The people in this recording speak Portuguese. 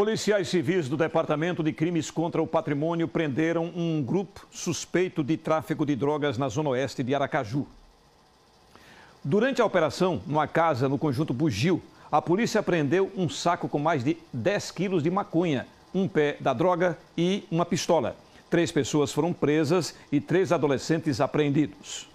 Policiais civis do Departamento de Crimes contra o Patrimônio prenderam um grupo suspeito de tráfico de drogas na zona oeste de Aracaju. Durante a operação, numa casa no conjunto Bugio, a polícia prendeu um saco com mais de 10 quilos de maconha, um pé da droga e uma pistola. Três pessoas foram presas e três adolescentes apreendidos.